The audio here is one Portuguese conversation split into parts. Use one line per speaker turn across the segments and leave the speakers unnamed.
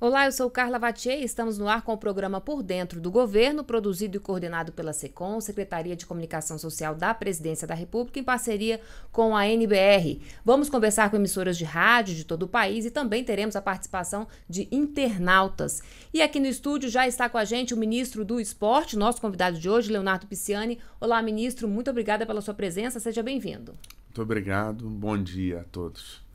Olá, eu sou Carla Vatier e estamos no ar com o programa Por Dentro do Governo, produzido e coordenado pela SECOM, Secretaria de Comunicação Social da Presidência da República, em parceria com a NBR. Vamos conversar com emissoras de rádio de todo o país e também teremos a participação de internautas. E aqui no estúdio já está com a gente o ministro do Esporte, nosso convidado de hoje, Leonardo Pisciani. Olá, ministro, muito obrigada pela sua presença, seja bem-vindo.
Muito obrigado, bom dia a todos.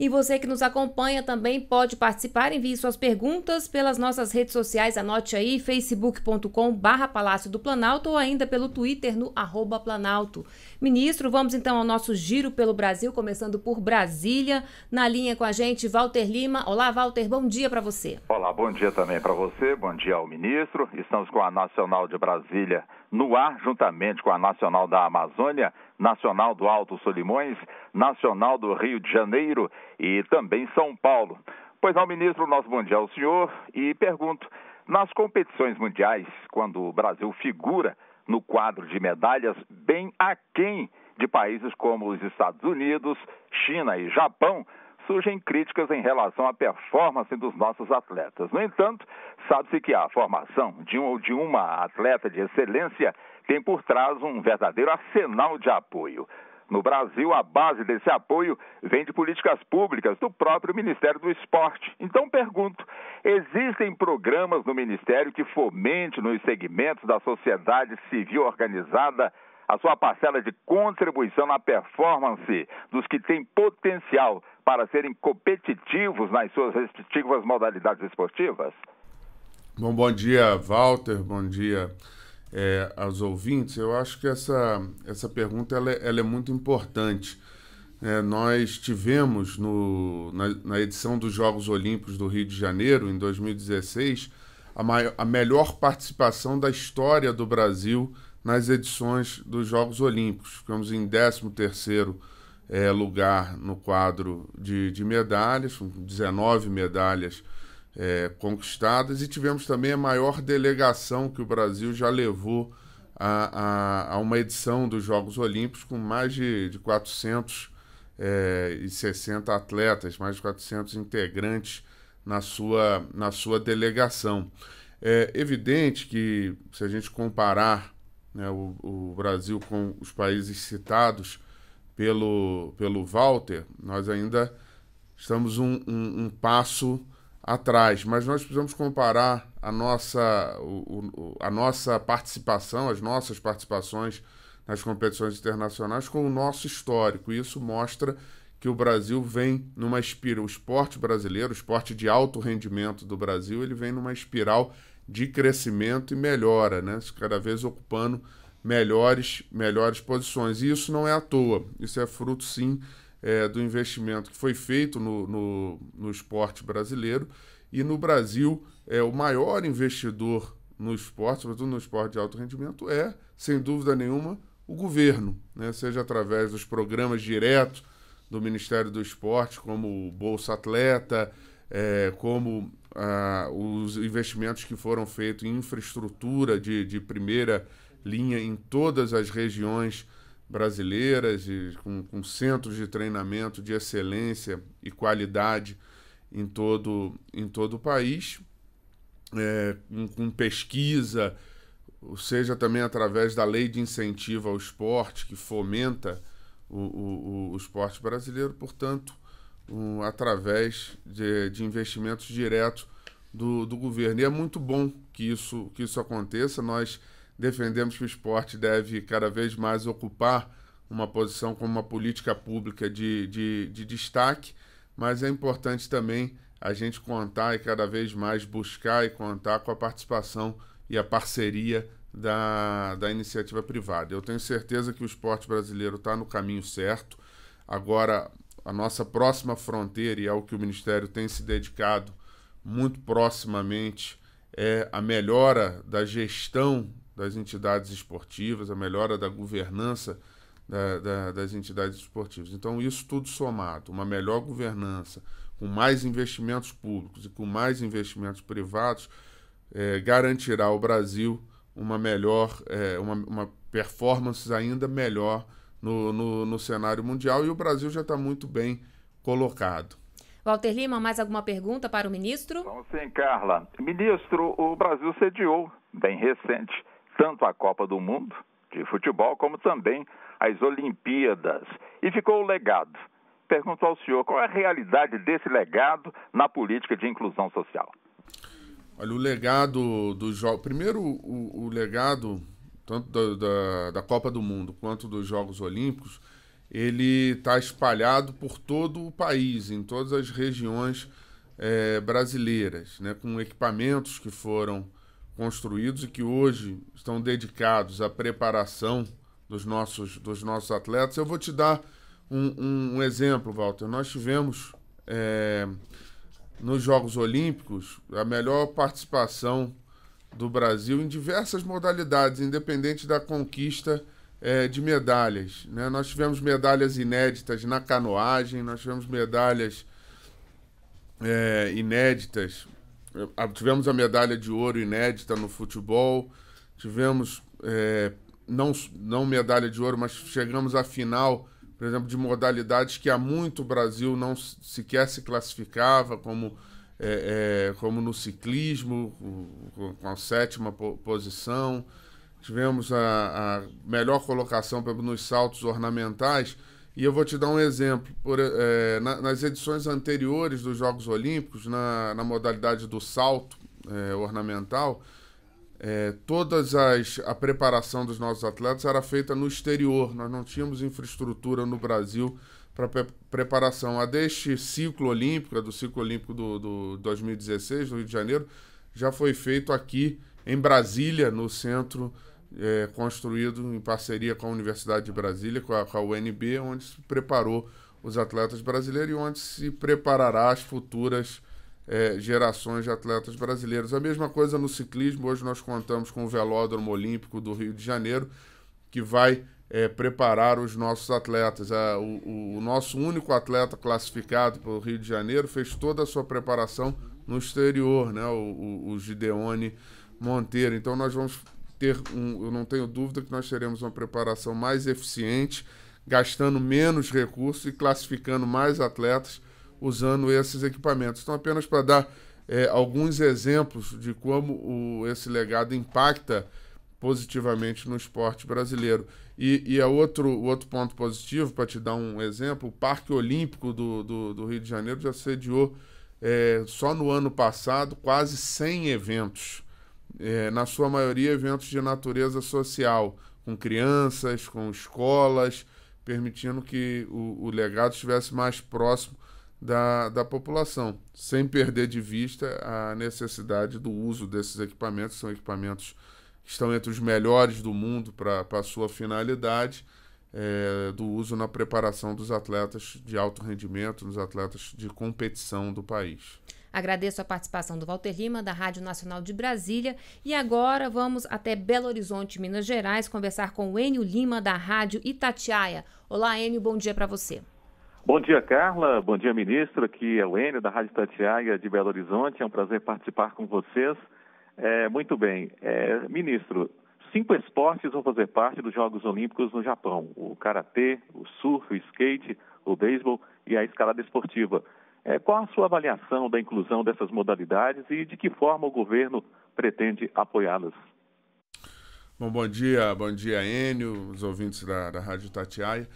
E você que nos acompanha também pode participar, envie suas perguntas pelas nossas redes sociais, anote aí, facebook.com barra Palácio do Planalto ou ainda pelo Twitter no arroba Planalto. Ministro, vamos então ao nosso giro pelo Brasil, começando por Brasília. Na linha com a gente, Walter Lima. Olá, Walter, bom dia para você.
Olá, bom dia também para você, bom dia ao ministro. Estamos com a Nacional de Brasília no ar, juntamente com a Nacional da Amazônia, Nacional do Alto Solimões, Nacional do Rio de Janeiro e também São Paulo. Pois não, ministro, nosso bom dia ao senhor e pergunto: nas competições mundiais, quando o Brasil figura no quadro de medalhas bem aquém de países como os Estados Unidos, China e Japão, surgem críticas em relação à performance dos nossos atletas. No entanto, sabe-se que a formação de, um, ou de uma atleta de excelência tem por trás um verdadeiro arsenal de apoio. No Brasil, a base desse apoio vem de políticas públicas do próprio Ministério do Esporte. Então pergunto: existem programas no Ministério que fomente nos segmentos da sociedade civil organizada a sua parcela de contribuição na performance dos que têm potencial para serem competitivos nas suas respectivas modalidades esportivas?
Bom, bom dia, Walter. Bom dia é, aos ouvintes, eu acho que essa, essa pergunta ela, é, ela é muito importante. É, nós tivemos no, na, na, edição dos Jogos Olímpicos do Rio de Janeiro, em 2016, a, maior, a melhor participação da história do Brasil nas edições dos Jogos Olímpicos. Ficamos em 13º é, lugar no quadro de, de medalhas, 19 medalhas é, conquistadas e tivemos também a maior delegação que o Brasil já levou a, a, a uma edição dos Jogos Olímpicos com mais de, de 460 é, atletas, mais de 400 integrantes na sua, na sua delegação. É evidente que, se a gente comparar né, o, o, Brasil com os países citados pelo, pelo Walter, nós ainda estamos um, um, um passo atrás, mas nós precisamos comparar a nossa, o, o, a nossa participação, as nossas participações nas competições internacionais com o nosso histórico. E isso mostra que o Brasil vem numa espiral, o esporte brasileiro, o esporte de alto rendimento do Brasil, ele vem numa espiral de crescimento e melhora, né? cada vez ocupando melhores, melhores posições. E isso não é à toa, isso é fruto sim é, do investimento que foi feito no, no, no, esporte brasileiro. E no Brasil, é, o maior investidor no esporte, sobretudo no esporte de alto rendimento, é, sem dúvida nenhuma, o governo, né? seja através dos programas diretos do Ministério do Esporte, como o Bolsa Atleta, é, como ah, os investimentos que foram feitos em infraestrutura de, de primeira linha em todas as regiões brasileiras, e com, com centros de treinamento de excelência e qualidade em todo, em todo o país, é, com, com, pesquisa, ou seja, também através da lei de incentivo ao esporte, que fomenta o, o, o esporte brasileiro, portanto, um, através de, de investimentos diretos do, do governo. E é muito bom que isso, que isso aconteça. Nós defendemos que o esporte deve cada vez mais ocupar uma posição como uma política pública de, de, de destaque, mas é importante também a gente contar e cada vez mais buscar e contar com a participação e a parceria da, da iniciativa privada. Eu tenho certeza que o esporte brasileiro está no caminho certo. Agora, a nossa próxima fronteira, e ao é que o Ministério tem se dedicado muito proximamente, é a melhora da gestão das entidades esportivas, a melhora da governança da, né, da, das entidades esportivas. Então, isso tudo somado, uma melhor governança, com mais investimentos públicos e com mais investimentos privados, é, garantirá ao Brasil uma melhor, é, uma, uma, performance ainda melhor no, no, no cenário mundial e o Brasil já está muito bem colocado.
Walter Lima, mais alguma pergunta para o ministro? Vamos
sim, Carla. Ministro,
o Brasil sediou, bem recente, tanto a Copa do Mundo de futebol como também as Olimpíadas. E ficou o legado. Pergunto ao senhor qual é a realidade desse legado na política de inclusão social.
Olha, o legado dos Jogos. Primeiro, o, o, legado, tanto da, da, da Copa do Mundo quanto dos Jogos Olímpicos, ele está espalhado por todo o país, em todas as regiões é, brasileiras, né, com equipamentos que foram construídos e que hoje estão dedicados à preparação dos nossos, dos nossos atletas. Eu vou te dar um, um, um exemplo, Walter. Nós tivemos é, nos Jogos Olímpicos a melhor participação do Brasil em diversas modalidades, independente da conquista é, de medalhas. Né? Nós tivemos medalhas inéditas na canoagem, nós tivemos medalhas é, inéditas ah, tivemos a medalha de ouro inédita no futebol, tivemos é, não, não medalha de ouro, mas chegamos à final, por exemplo, de modalidades que há muito o Brasil não sequer se classificava, como, é, é, como no ciclismo, com a sétima posição. Tivemos a, a melhor colocação nos saltos ornamentais e eu vou te dar um exemplo. Por, é, na, nas edições anteriores dos Jogos Olímpicos, na, na modalidade do salto é, ornamental, é, todas as a preparação dos nossos atletas era feita no exterior. Nós não tínhamos infraestrutura no Brasil para pre preparação. A deste ciclo olímpico, do ciclo olímpico do, do 2016, do Rio de Janeiro, já foi feito aqui em Brasília, no centro é, construído em parceria com a Universidade de Brasília, com a, com a UNB, onde se preparou os atletas brasileiros e onde se preparará as futuras é, gerações de atletas brasileiros. A mesma coisa no ciclismo, hoje nós contamos com o Velódromo Olímpico do Rio de Janeiro, que vai é, preparar os nossos atletas. É, o, o, nosso único atleta classificado pelo Rio de Janeiro fez toda a sua preparação no exterior, né? o, o, o Gideone Monteiro. Então nós vamos ter um, eu não tenho dúvida que nós teremos uma preparação mais eficiente, gastando menos recursos e classificando mais atletas usando esses equipamentos. Então, apenas para dar é, alguns exemplos de como o, esse legado impacta positivamente no esporte brasileiro. E, e a é outro, outro ponto positivo, para te dar um exemplo, o Parque Olímpico do, do, do Rio de Janeiro já sediou é, só no ano passado quase 100 eventos é, na sua maioria, eventos de natureza social, com crianças, com escolas, permitindo que o, o legado estivesse mais próximo da, da população, sem perder de vista a necessidade do uso desses equipamentos, são equipamentos que estão entre os melhores do mundo para a sua finalidade, é, do uso na preparação dos atletas de alto rendimento, dos atletas de competição do país.
Agradeço a participação do Walter Lima, da Rádio Nacional de Brasília. E agora vamos até Belo Horizonte, Minas Gerais, conversar com o Enio Lima, da Rádio Itatiaia. Olá, Enio, bom dia para você.
Bom dia, Carla. Bom dia, ministro. Aqui é o Enio, da Rádio Itatiaia de Belo Horizonte. É um prazer participar com vocês. É, muito bem. É, ministro, cinco esportes vão fazer parte dos Jogos Olímpicos no Japão: o karatê, o surf, o skate, o beisebol e a escalada esportiva. É, qual a sua avaliação da inclusão dessas modalidades e de que forma o governo pretende apoiá-las?
Bom, bom dia, bom dia, Enio, os ouvintes da, da Rádio Tatiaia.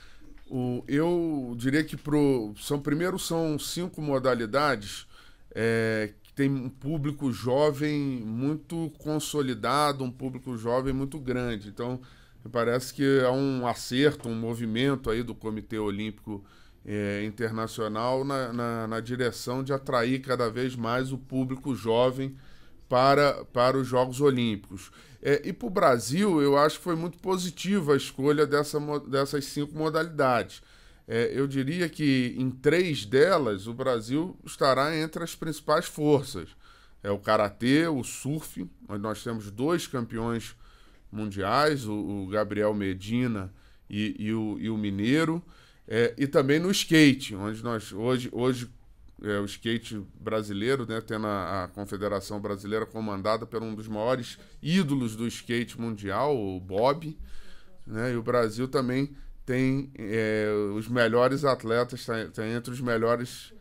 O, eu diria que pro, são primeiro são cinco modalidades é, que tem um público jovem muito consolidado, um público jovem muito grande. Então, parece que há um acerto, um movimento aí do Comitê Olímpico é, internacional na, na, na, direção de atrair cada vez mais o público jovem para, para os Jogos Olímpicos. É, e para o Brasil, eu acho que foi muito positiva a escolha dessa, dessas cinco modalidades. É, eu diria que em três delas o Brasil estará entre as principais forças. É o karatê, o surf, onde nós temos dois campeões mundiais, o, o Gabriel Medina e, e, o, e o Mineiro. É, e também no skate, onde nós hoje, hoje é, o skate brasileiro, né, tendo a, a, Confederação Brasileira comandada por um dos maiores ídolos do skate mundial, o Bob, né, e o Brasil também tem é, os melhores atletas, está tá entre os melhores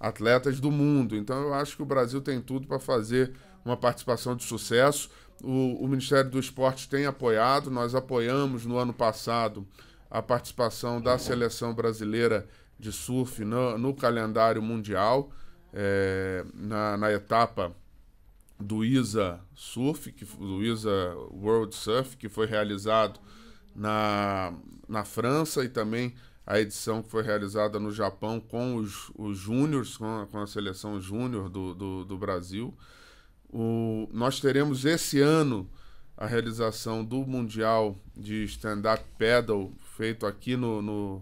atletas do mundo. Então eu acho que o Brasil tem tudo para fazer uma participação de sucesso. O, o Ministério do Esporte tem apoiado, nós apoiamos no ano passado a participação da seleção brasileira de surf no, no calendário mundial, é, na, na, etapa do ISA Surf, que, do ISA World Surf, que foi realizado na, na França e também a edição que foi realizada no Japão com os, os júniores, com, com, a seleção júnior do, do, do, Brasil. O, nós teremos esse ano a realização do Mundial de Stand-Up Pedal feito aqui no, no,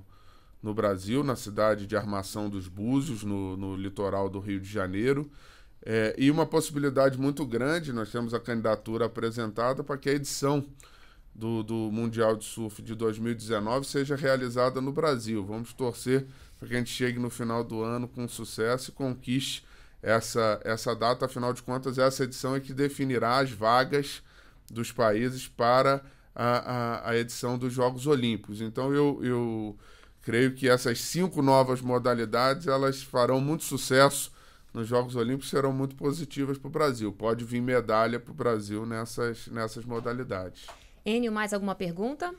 no Brasil, na cidade de Armação dos Búzios, no, no litoral do Rio de Janeiro. É, e uma possibilidade muito grande, nós temos a candidatura apresentada para que a edição do, do Mundial de Surf de 2019 seja realizada no Brasil. Vamos torcer para que a gente chegue no final do ano com sucesso e conquiste essa, essa data. Afinal de contas, essa edição é que definirá as vagas dos países para a, a, a edição dos Jogos Olímpicos. Então eu, eu creio que essas cinco novas modalidades elas farão muito sucesso nos Jogos Olímpicos serão muito positivas para o Brasil. Pode vir medalha para o Brasil nessas, nessas modalidades.
Enio, mais alguma pergunta?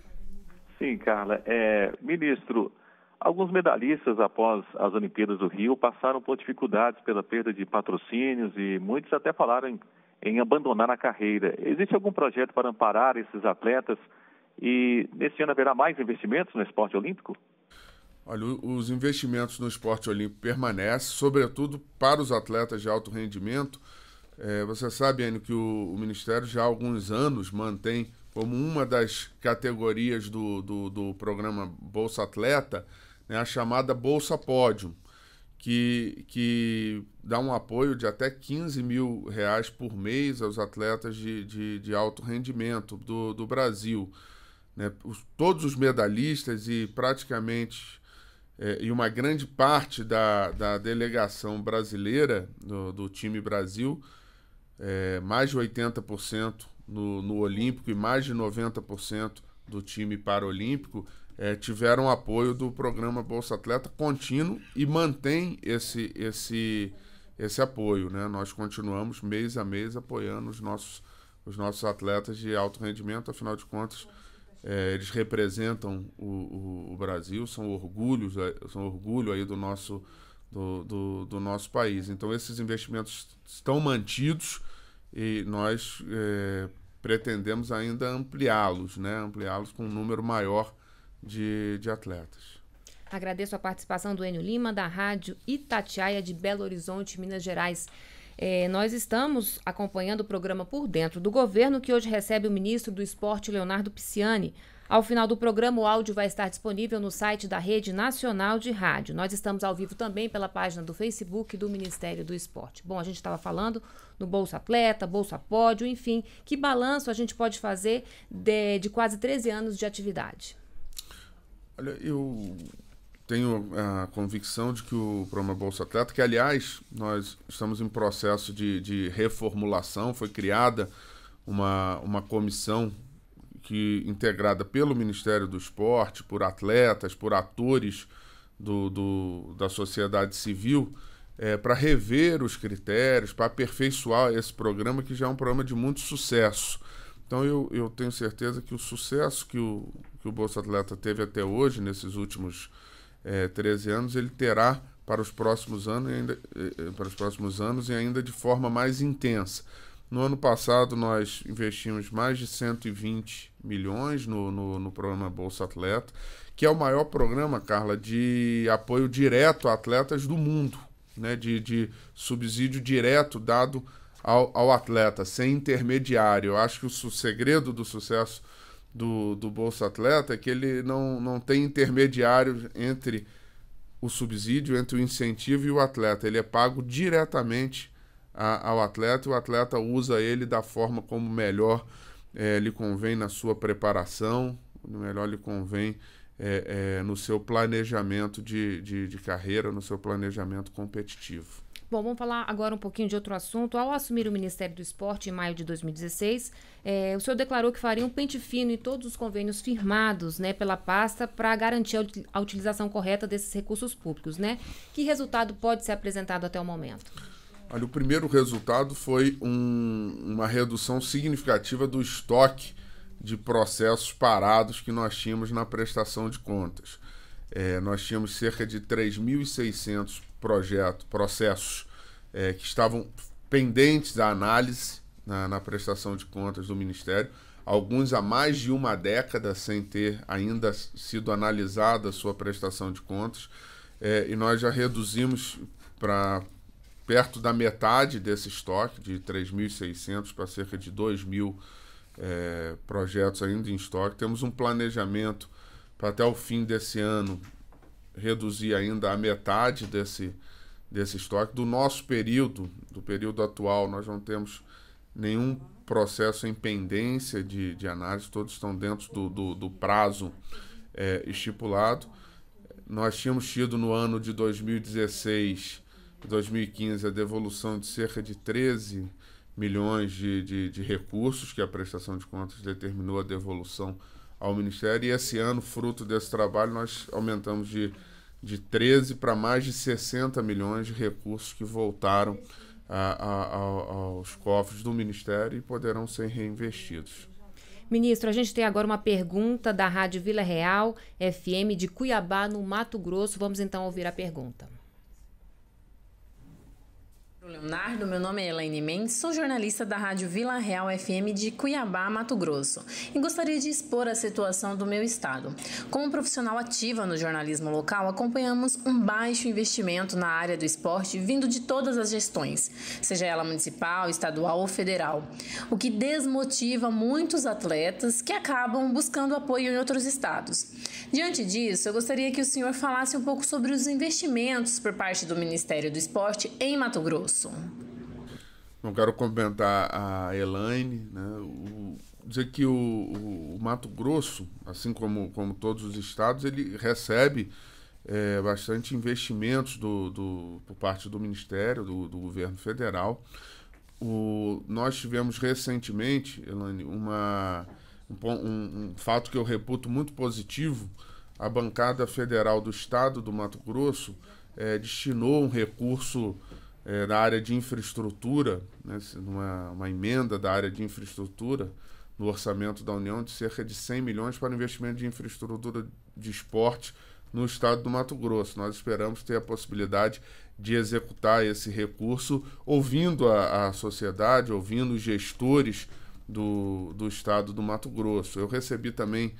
Sim, Carla. É, ministro, alguns medalhistas após as Olimpíadas do Rio
passaram por dificuldades pela perda de patrocínios e muitos até falaram em em abandonar a carreira. Existe algum projeto para amparar esses atletas e nesse ano haverá mais investimentos no esporte olímpico?
Olha, os investimentos no esporte olímpico permanecem, sobretudo para os atletas de alto rendimento. É, você sabe, Enio, que o, o, Ministério já há alguns anos mantém como uma das categorias do, do, do programa Bolsa Atleta né, a chamada Bolsa Pódio que, que dá um apoio de até 15 mil reais por mês aos atletas de, de, de alto rendimento do, do Brasil. Né? Os, todos os medalhistas e praticamente é, e uma grande parte da, da delegação brasileira do, do time Brasil, é, mais de 80% no, no Olímpico e mais de 90% do time Paralímpico, é, tiveram apoio do programa Bolsa Atleta contínuo e mantém esse, esse, esse apoio. Né? Nós continuamos mês a mês apoiando os nossos, os nossos atletas de alto rendimento, afinal de contas, é, eles representam o, o, o, Brasil, são orgulhos, é, são orgulho aí do nosso, do, do, do nosso país. Então esses investimentos estão mantidos e nós é, pretendemos ainda ampliá-los, né? ampliá-los com um número maior de, de atletas.
Agradeço a participação do Enio Lima, da Rádio Itatiaia de Belo Horizonte, Minas Gerais. É, nós estamos acompanhando o programa Por Dentro do Governo, que hoje recebe o ministro do Esporte, Leonardo Pisciani. Ao final do programa, o áudio vai estar disponível no site da Rede Nacional de Rádio. Nós estamos ao vivo também pela página do Facebook do Ministério do Esporte. Bom, a gente estava falando no Bolsa Atleta, Bolsa Pódio, enfim, que balanço a gente pode fazer de, de quase 13 anos de atividade?
Olha, eu tenho a convicção de que o programa Bolsa Atleta, que aliás nós estamos em processo de, de reformulação, foi criada uma, uma comissão que integrada pelo Ministério do Esporte, por atletas, por atores do, do da sociedade civil, é, para rever os critérios, para aperfeiçoar esse programa que já é um programa de muito sucesso. Então eu, eu tenho certeza que o sucesso que o que o Bolsa Atleta teve até hoje, nesses últimos é, 13 anos, ele terá para os próximos anos e ainda, é, é, para os próximos anos e ainda de forma mais intensa. No ano passado nós investimos mais de 120 milhões no, no, no programa Bolsa Atleta, que é o maior programa, Carla, de apoio direto a atletas do mundo, né? de, de subsídio direto dado ao, ao atleta, sem intermediário. Eu acho que o, o segredo do sucesso do, do Bolsa Atleta é que ele não, não tem intermediário entre o subsídio, entre o incentivo e o atleta. Ele é pago diretamente a, ao atleta e o atleta usa ele da forma como melhor é, lhe convém na sua preparação, melhor lhe convém é, é, no seu planejamento de, de, de carreira, no seu planejamento competitivo.
Bom, vamos falar agora um pouquinho de outro assunto. Ao assumir o Ministério do Esporte em maio de 2016, é, o senhor declarou que faria um pente fino em todos os convênios firmados né, pela pasta para garantir a, a, utilização correta desses recursos públicos. Né? Que resultado pode ser apresentado até o momento?
Olha, o primeiro resultado foi um, uma redução significativa do estoque de processos parados que nós tínhamos na prestação de contas. É, nós tínhamos cerca de 3.600 projeto, processos é, que estavam pendentes da análise na, na prestação de contas do Ministério, alguns há mais de uma década sem ter ainda sido analisada a sua prestação de contas, é, e nós já reduzimos para perto da metade desse estoque, de 3.600 para cerca de 2.000 é, projetos ainda em estoque. Temos um planejamento para até o fim desse ano reduzir ainda a metade desse, desse estoque. Do nosso período, do período atual, nós não temos nenhum processo em pendência de, de análise, todos estão dentro do, do, do prazo é, estipulado. Nós tínhamos tido no ano de 2016, 2015, a devolução de cerca de 13 milhões de, de, de recursos que a prestação de contas determinou a devolução ao Ministério. E esse ano, fruto desse trabalho, nós aumentamos de de 13 para mais de 60 milhões de recursos que voltaram a, a, aos cofres do Ministério e poderão ser reinvestidos.
Ministro, a gente tem agora uma pergunta da Rádio Vila Real FM de Cuiabá, no Mato Grosso. Vamos então ouvir a pergunta. Leonardo, meu nome é Elaine Mendes, sou jornalista da Rádio Vila Real FM de Cuiabá, Mato Grosso, e gostaria de expor a situação do meu estado. Como profissional ativa no jornalismo local, acompanhamos um baixo investimento na área do esporte vindo de todas as gestões, seja ela municipal, estadual ou federal, o que desmotiva muitos atletas que acabam buscando apoio em outros estados. Diante disso, eu gostaria que o senhor falasse um pouco sobre os investimentos por parte do Ministério do Esporte em Mato Grosso. Anderson.
Não quero comentar a Elaine, né? O, dizer que o, o, o, Mato Grosso, assim como, como todos os estados, ele recebe é, bastante investimentos do, do, por parte do Ministério, do, do governo federal. O, nós tivemos recentemente, Elaine, uma, um, um, fato que eu reputo muito positivo: a bancada federal do estado do Mato Grosso é, destinou um recurso é, da área de infraestrutura, né, uma, uma emenda da área de infraestrutura no orçamento da União de cerca de 100 milhões para investimento de infraestrutura de esporte no estado do Mato Grosso. Nós esperamos ter a possibilidade de executar esse recurso, ouvindo a, a sociedade, ouvindo os gestores do, do estado do Mato Grosso. Eu recebi também,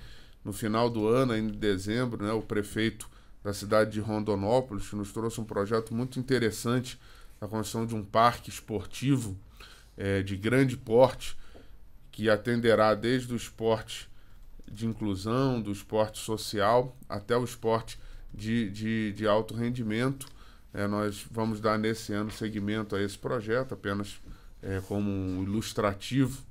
no final do ano, em dezembro, né, o prefeito da cidade de Rondonópolis, que nos trouxe um projeto muito interessante a construção de um parque esportivo é, de grande porte, que atenderá desde o esporte de inclusão, do esporte social, até o esporte de, de, de alto rendimento. É, nós vamos dar nesse ano seguimento a esse projeto, apenas é, como um ilustrativo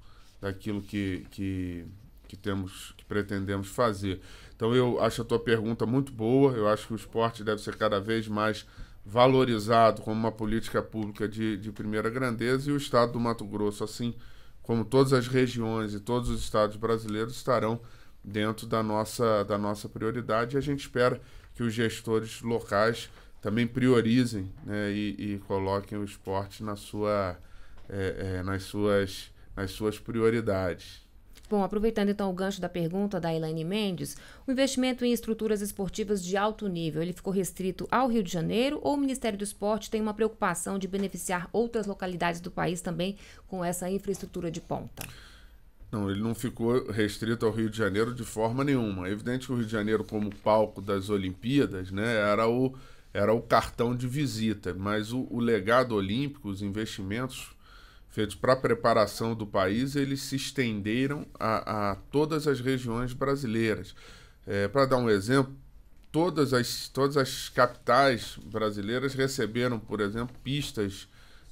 daquilo que, que, que temos, que pretendemos fazer. Então eu acho a tua pergunta muito boa, eu acho que o esporte deve ser cada vez mais valorizado como uma política pública de, de primeira grandeza e o estado do Mato Grosso, assim como todas as regiões e todos os estados brasileiros, estarão dentro da nossa, da nossa prioridade. E a gente espera que os gestores locais também priorizem né, e, e, coloquem o esporte na sua, é, é, nas, suas, nas suas prioridades.
Bom, aproveitando então o gancho da pergunta da Elaine Mendes, o investimento em estruturas esportivas de alto nível, ele ficou restrito ao Rio de Janeiro ou o Ministério do Esporte tem uma preocupação de beneficiar outras localidades do país também com essa infraestrutura de ponta?
Não, ele não ficou restrito ao Rio de Janeiro de forma nenhuma. É evidente que o Rio de Janeiro, como palco das Olimpíadas, né, era o, era o cartão de visita, mas o, o legado olímpico, os investimentos para a preparação do país, eles se estenderam a, a todas as regiões brasileiras. É, para dar um exemplo, todas as, todas as capitais brasileiras receberam, por exemplo, pistas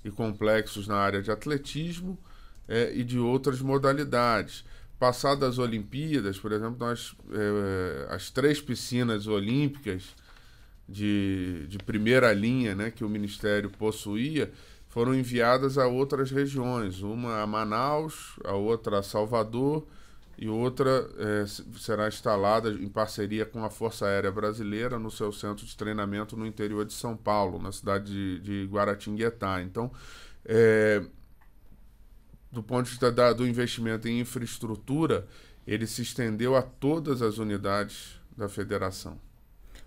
e complexos na área de atletismo é, e de outras modalidades. Passadas as Olimpíadas, por exemplo, nós, é, as três piscinas olímpicas de, de primeira linha né, que o Ministério possuía, foram enviadas a outras regiões, uma a Manaus, a outra a Salvador e outra é, será instalada em parceria com a Força Aérea Brasileira no seu centro de treinamento no interior de São Paulo, na cidade de, de Guaratinguetá. Então, é, do ponto de vista da, do investimento em infraestrutura, ele se estendeu a todas as unidades da federação.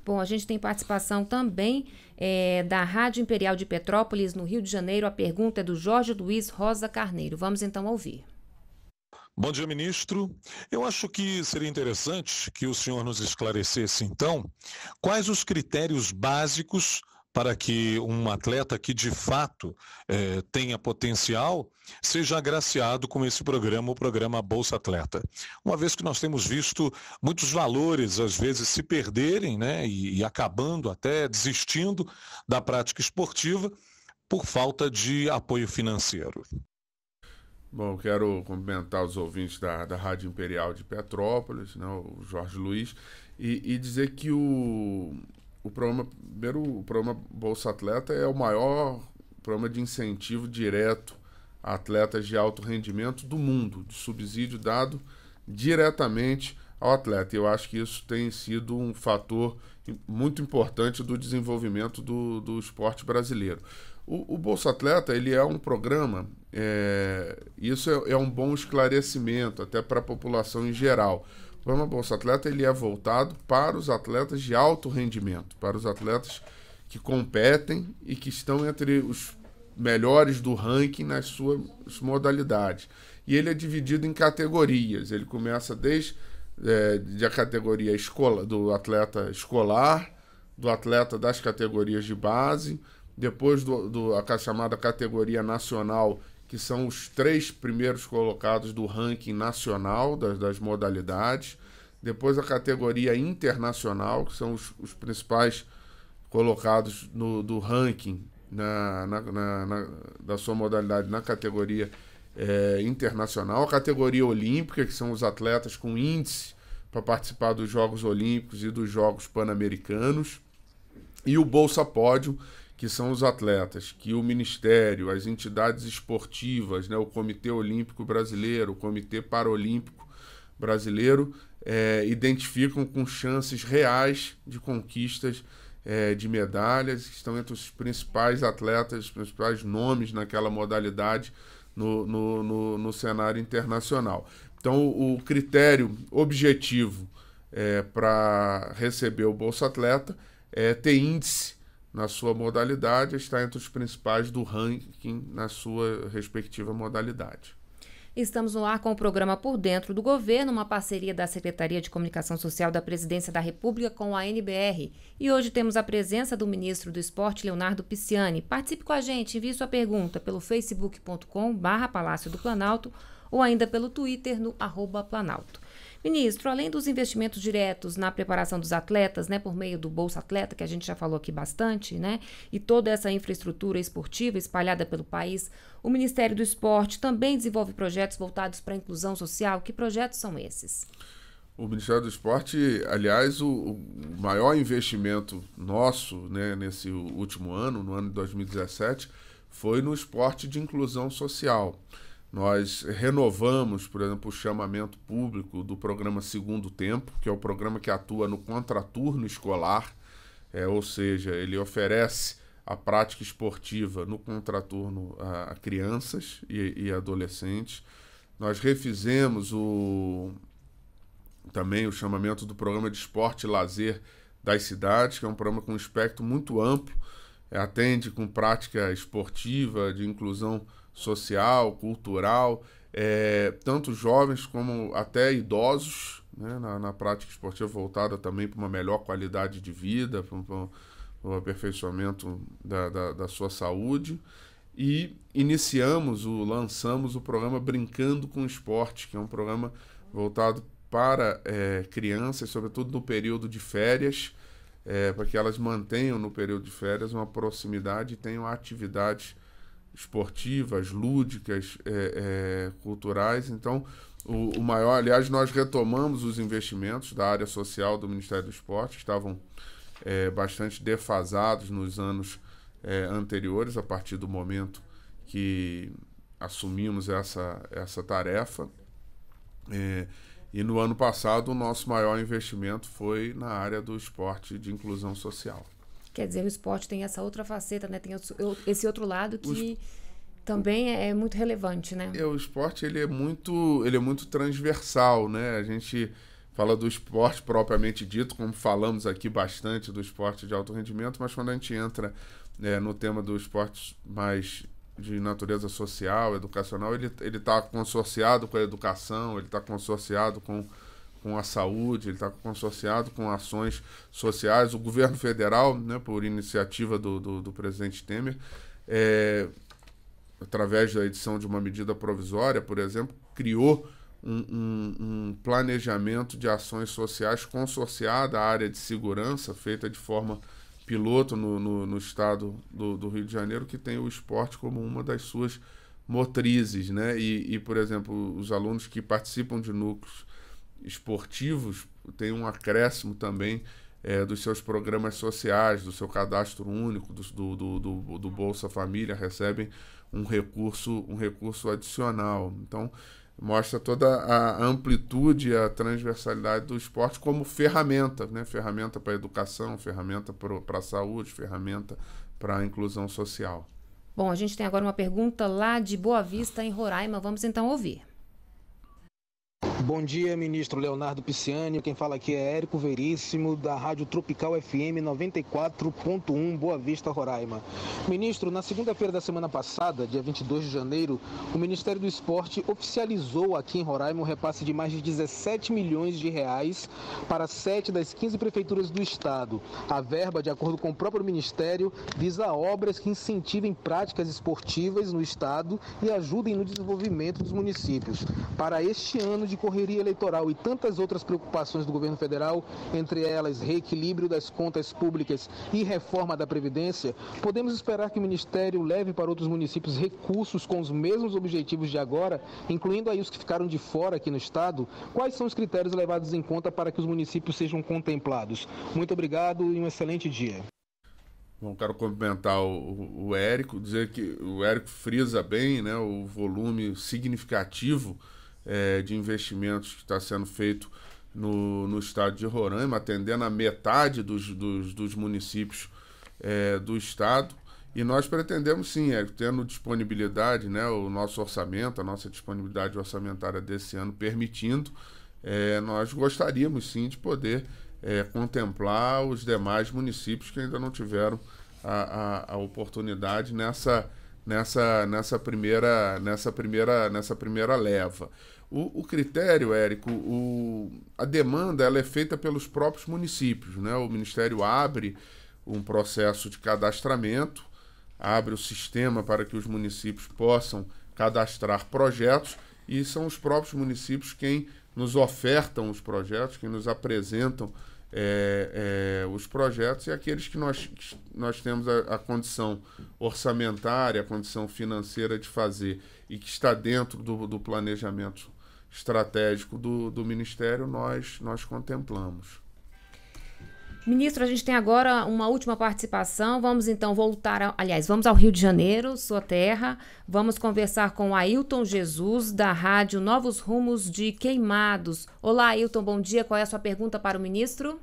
Bom, a gente tem participação também é, da Rádio Imperial de Petrópolis, no Rio de Janeiro. A pergunta é do Jorge Luiz Rosa Carneiro. Vamos então ouvir.
Bom dia, ministro. Eu acho que seria interessante que o senhor nos esclarecesse, então, quais os critérios básicos para que um atleta que de fato eh, tenha potencial seja agraciado com esse programa, o programa Bolsa Atleta. Uma vez que nós temos visto muitos valores, às vezes, se perderem né, e, e acabando até desistindo da prática esportiva por falta de apoio financeiro.
Bom, quero cumprimentar os ouvintes da, da Rádio Imperial de Petrópolis, né, o Jorge Luiz, e, e dizer que o, o programa, primeiro, o programa Bolsa Atleta é o maior programa de incentivo direto a atletas de alto rendimento do mundo, de subsídio dado diretamente ao atleta. Eu acho que isso tem sido um fator muito importante do desenvolvimento do, do esporte brasileiro. O, o Bolsa Atleta ele é um programa, é, isso é, é um bom esclarecimento até para a população em geral programa Bolsa Atleta ele é voltado para os atletas de alto rendimento, para os atletas que competem e que estão entre os melhores do ranking nas suas modalidades. E ele é dividido em categorias. Ele começa desde é, de a categoria escola, do atleta escolar, do atleta das categorias de base, depois do, do a chamada categoria nacional, que são os três primeiros colocados do ranking nacional das, das modalidades. Depois a categoria internacional, que são os, os principais colocados no, do ranking na, na, na, na, da sua modalidade na categoria é, internacional. A categoria olímpica, que são os atletas com índice para participar dos Jogos Olímpicos e dos Jogos Pan-Americanos. E o Bolsa Pódio, que são os atletas, que o Ministério, as entidades esportivas, né, o Comitê Olímpico Brasileiro, o Comitê Paralímpico Brasileiro, é, identificam com chances reais de conquistas é, de medalhas, que estão entre os principais atletas, os principais nomes naquela modalidade no, no, no, no cenário internacional. Então, o, o critério objetivo é, para receber o Bolsa Atleta é ter índice na sua modalidade, está entre os principais do ranking na sua respectiva modalidade.
Estamos no ar com o programa Por Dentro do Governo, uma parceria da Secretaria de Comunicação Social da Presidência da República com a NBR. E hoje temos a presença do ministro do Esporte, Leonardo Pisciani. Participe com a gente, envie sua pergunta pelo facebook.com barra Palácio do Planalto ou ainda pelo Twitter no arroba Planalto. Ministro, além dos investimentos diretos na preparação dos atletas, né, por meio do Bolsa Atleta, que a gente já falou aqui bastante, né, e toda essa infraestrutura esportiva espalhada pelo país, o Ministério do Esporte também desenvolve projetos voltados para a inclusão social. Que projetos são esses?
O Ministério do Esporte, aliás, o, o maior investimento nosso né, nesse último ano, no ano de 2017, foi no esporte de inclusão social. Nós renovamos, por exemplo, o chamamento público do programa Segundo Tempo, que é o programa que atua no contraturno escolar, é, ou seja, ele oferece a prática esportiva no contraturno a, a crianças e, e, adolescentes. Nós refizemos o, também o chamamento do programa de esporte e lazer das cidades, que é um programa com um espectro muito amplo, é, atende com prática esportiva, de inclusão esportiva social, cultural, é, tanto jovens como até idosos, né, na, na, prática esportiva voltada também para uma melhor qualidade de vida, para o aperfeiçoamento da, da, da sua saúde. E iniciamos, o, lançamos o programa Brincando com Esporte, que é um programa voltado para é, crianças, sobretudo no período de férias, é, para que elas mantenham no período de férias uma proximidade e tenham atividades esportivas, lúdicas, é, é, culturais. Então, o, o, maior, aliás, nós retomamos os investimentos da área social do Ministério do Esporte, estavam é, bastante defasados nos anos é, anteriores, a partir do momento que assumimos essa, essa tarefa. É, e no ano passado, o nosso maior investimento foi na área do esporte de inclusão social.
Quer dizer, o esporte tem essa outra faceta, né? Tem esse outro lado que também é, é muito relevante, né? É, o
esporte ele é muito, ele é muito transversal, né? A gente fala do esporte propriamente dito, como falamos aqui bastante do esporte de alto rendimento, mas quando a gente entra é, no tema do esporte mais de natureza social, educacional, ele está consorciado com a educação, ele está consorciado com com a saúde, ele está consorciado com ações sociais, o governo federal, né, por iniciativa do, do, do presidente Temer, é, através da edição de uma medida provisória, por exemplo, criou um, um, um, planejamento de ações sociais consorciada à área de segurança, feita de forma piloto no, no, no estado do, do, Rio de Janeiro, que tem o esporte como uma das suas motrizes. Né? E, e, por exemplo, os alunos que participam de núcleos esportivos tem um acréscimo também é, dos seus programas sociais, do seu cadastro único, do, do, do, do, Bolsa Família, recebem um recurso, um recurso adicional. Então, mostra toda a amplitude e a transversalidade do esporte como ferramenta, né? ferramenta para a educação, ferramenta para a saúde, ferramenta para a inclusão social.
Bom, a gente tem agora uma pergunta lá de Boa Vista, em Roraima. Vamos então ouvir.
Bom dia, ministro Leonardo Pisciani. Quem fala aqui é Érico Veríssimo, da Rádio Tropical FM 94.1 Boa Vista, Roraima. Ministro, na segunda-feira da semana passada, dia 22 de janeiro, o Ministério do Esporte oficializou aqui em Roraima o um repasse de mais de 17 milhões de reais para sete das 15 prefeituras do estado. A verba, de acordo com o próprio Ministério, visa obras que incentivem práticas esportivas no estado e ajudem no desenvolvimento dos municípios. Para este ano de correria eleitoral e tantas outras preocupações do governo federal, entre elas reequilíbrio das contas públicas e reforma da Previdência, podemos esperar que o Ministério leve para outros municípios recursos com os mesmos objetivos de agora, incluindo aí os que ficaram de fora aqui no Estado? Quais são os critérios levados em conta para que os municípios sejam contemplados? Muito obrigado e um excelente dia.
Bom, quero cumprimentar o, o Érico, dizer que o Érico frisa bem né, o volume significativo é, de investimentos que está sendo feito no, no estado de Roraima, atendendo a metade dos, dos, dos municípios é, do estado. E nós pretendemos sim, é, tendo disponibilidade, né, o nosso orçamento, a nossa disponibilidade orçamentária desse ano permitindo, é, nós gostaríamos sim de poder é, contemplar os demais municípios que ainda não tiveram a, a, a oportunidade nessa nessa, nessa, primeira, nessa, primeira, nessa primeira leva. O, o critério, Érico, o, a demanda ela é feita pelos próprios municípios. Né? O Ministério abre um processo de cadastramento, abre o sistema para que os municípios possam cadastrar projetos e são os próprios municípios quem nos ofertam os projetos, quem nos apresentam é, é, os projetos e aqueles que nós, que nós temos a, a, condição orçamentária, a condição financeira de fazer e que está dentro do, do planejamento estratégico do, do Ministério, nós, nós contemplamos.
Ministro, a gente tem agora uma última participação. Vamos então voltar, a, aliás, vamos ao Rio de Janeiro, sua terra. Vamos conversar com Ailton Jesus, da Rádio Novos Rumos de Queimados. Olá, Ailton, bom dia. Qual é a sua pergunta para o ministro?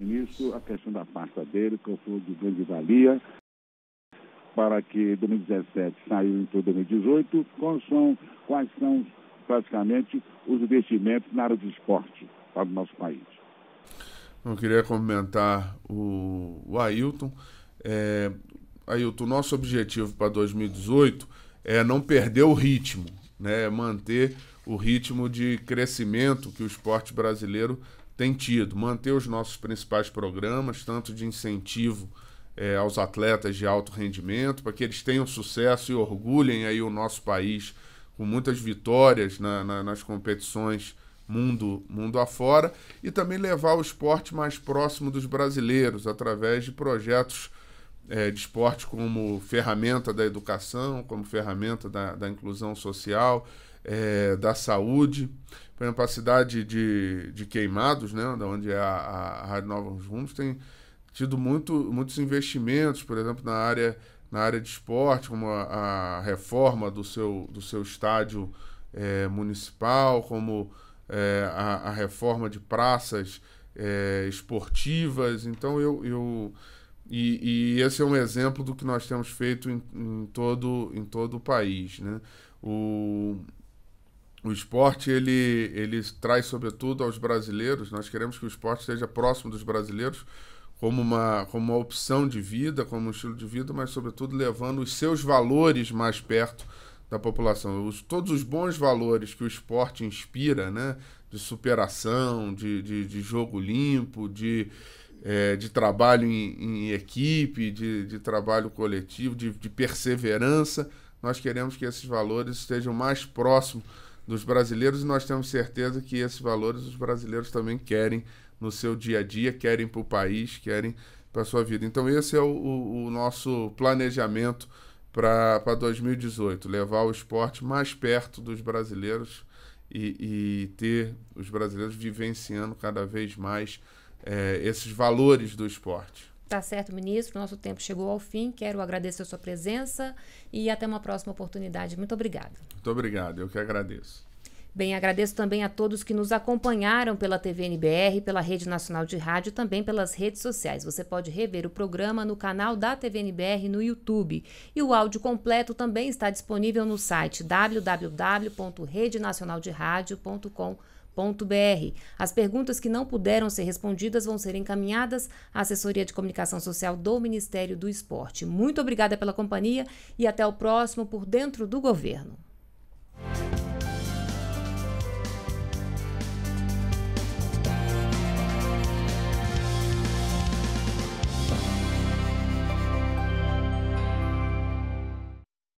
Ministro, a questão da pasta dele, que eu fui de grande valia, para que 2017 saiu em 2018, quais são, quais são praticamente os investimentos na área de esporte para o nosso país?
Eu queria comentar o, o Ailton. É, Ailton, nosso objetivo para 2018 é não perder o ritmo, né? É manter o ritmo de crescimento que o esporte brasileiro tem tido, manter os nossos principais programas, tanto de incentivo é, aos atletas de alto rendimento, para que eles tenham sucesso e orgulhem aí o nosso país com muitas vitórias na, na, nas competições mundo, mundo afora, e também levar o esporte mais próximo dos brasileiros, através de projetos é, de esporte como ferramenta da educação, como ferramenta da, da inclusão social, é, da saúde. Por exemplo, a cidade de, de Queimados, né, onde é a, a Rádio Novos Rumos, tem tido muito, muitos investimentos, por exemplo, na área, na área de esporte, como a, a reforma do seu, do seu estádio é, municipal, como é, a, a, reforma de praças é, esportivas. Então, eu. eu e, e, esse é um exemplo do que nós temos feito em, em todo, em todo o país. Né? O, o esporte ele, ele traz sobretudo aos brasileiros. Nós queremos que o esporte esteja próximo dos brasileiros como uma, como uma opção de vida, como um estilo de vida, mas sobretudo levando os seus valores mais perto da população. Os, todos os bons valores que o esporte inspira, né? De superação, de, de, de jogo limpo, de, é, de trabalho em, em equipe, de, de, trabalho coletivo, de, de, perseverança. Nós queremos que esses valores estejam mais próximos dos brasileiros e nós temos certeza que esses valores os brasileiros também querem no seu dia a dia, querem para o país, querem para a sua vida. Então, esse é o, o, o nosso planejamento para 2018, levar o esporte mais perto dos brasileiros e, e ter os brasileiros vivenciando cada vez mais é, esses valores do esporte.
Tá certo, ministro. Nosso tempo chegou ao fim. Quero agradecer a sua presença e até uma próxima oportunidade. Muito obrigado.
Muito obrigado. Eu que agradeço.
Bem, agradeço também a todos que nos acompanharam pela TVNBR, pela Rede Nacional de Rádio e também pelas redes sociais. Você pode rever o programa no canal da TVNBR no YouTube. E o áudio completo também está disponível no site www.redenacionalderadio.com.br As perguntas que não puderam ser respondidas vão ser encaminhadas à Assessoria de Comunicação Social do Ministério do Esporte. Muito obrigada pela companhia e até o próximo Por Dentro do Governo.